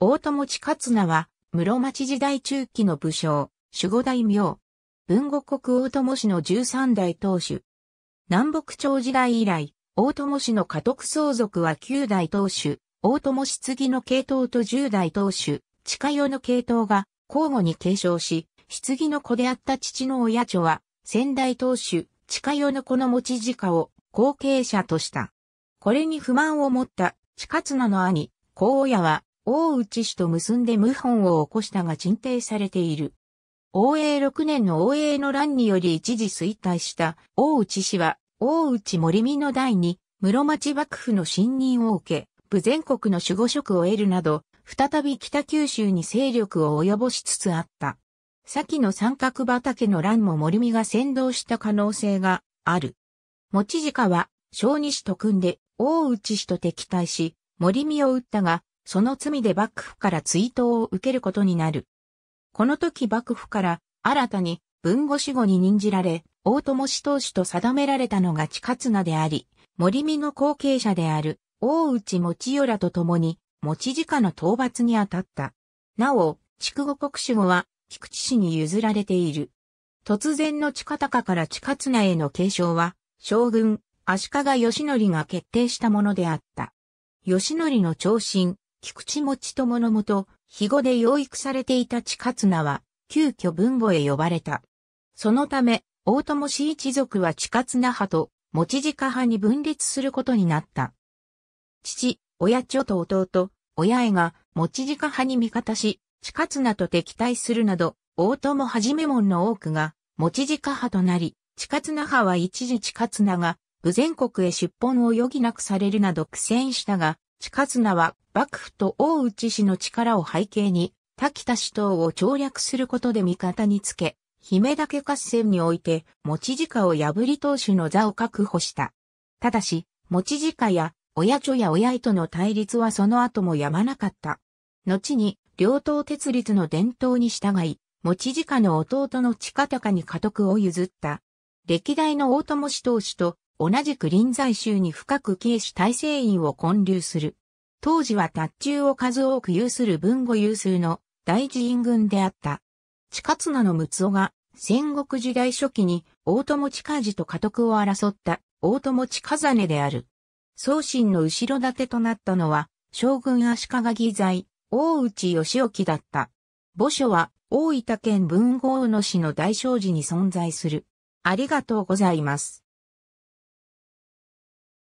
大友千勝名は、室町時代中期の武将、守護大名。文後国大友氏の13代当主。南北朝時代以来、大友氏の家督相続は9代当主、大友氏次の系統と10代当主、近代の系統が交互に継承し、棺の子であった父の親著は、先代当主、近代の子の持ち家を後継者とした。これに不満を持った、近綱の兄、高親は、大内氏と結んで謀反を起こしたが鎮定されている。応永6年の応永の乱により一時衰退した大内氏は、大内森美の代に、室町幕府の信任を受け、部全国の守護職を得るなど、再び北九州に勢力を及ぼしつつあった。先の三角畑の乱も森美が先導した可能性がある。持ち鹿は小西と組んで大内氏と敵対し、森美を撃ったが、その罪で幕府から追悼を受けることになる。この時幕府から新たに文後死後に任じられ、大友氏当主と定められたのが地勝であり、森見の後継者である大内持よらと共に、持ち直の討伐に当たった。なお、筑後国主語は、菊池氏に譲られている。突然の地高から地下綱への継承は、将軍、足利義則が決定したものであった。義則の長身、菊池持友のもと、肥後で養育されていた地勝名は、急遽文母へ呼ばれた。そのため、大友氏一族は地勝名派と、持地家派に分裂することになった。父、親長と弟、親へが、持地家派に味方し、地勝名と敵対するなど、大友はじめ門の多くが、持地家派となり、地勝名派は一時地勝名が、武全国へ出奔を余儀なくされるなど苦戦したが、近綱は幕府と大内氏の力を背景に、滝田氏等を調略することで味方につけ、姫岳合戦において、持ち間を破り当主の座を確保した。ただし、持ち間や、親女や親との対立はその後もやまなかった。後に、両党鉄立の伝統に従い、持ち間の弟の近高に家督を譲った。歴代の大友氏当主と同じく臨済宗に深く軽視大制院を建立する。当時は達中を数多く有する文語有数の大寺院軍であった。近綱の六尾が戦国時代初期に大友近治と家督を争った大友近実である。宗信の後ろ盾となったのは将軍足利義在、大内義興だった。墓所は大分県文豪野市の大正寺に存在する。ありがとうございます。